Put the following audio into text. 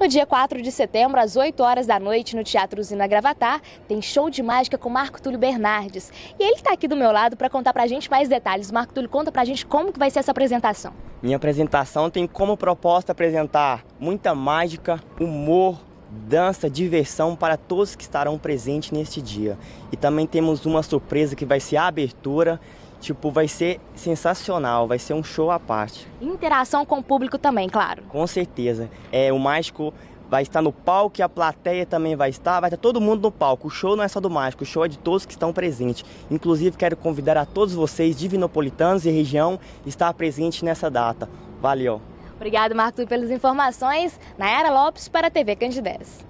No dia 4 de setembro, às 8 horas da noite, no Teatro Usina Gravatar, tem show de mágica com Marco Túlio Bernardes. E ele está aqui do meu lado para contar para a gente mais detalhes. Marco Túlio, conta para a gente como que vai ser essa apresentação. Minha apresentação tem como proposta apresentar muita mágica, humor, dança, diversão para todos que estarão presentes neste dia. E também temos uma surpresa que vai ser a abertura Tipo, vai ser sensacional, vai ser um show à parte. Interação com o público também, claro. Com certeza. É, o Mágico vai estar no palco e a plateia também vai estar, vai estar todo mundo no palco. O show não é só do Mágico, o show é de todos que estão presentes. Inclusive, quero convidar a todos vocês, divinopolitanos e região, estar presente nessa data. Valeu! Obrigado, Marco, pelas informações. Nayara Lopes para a TV Candidez.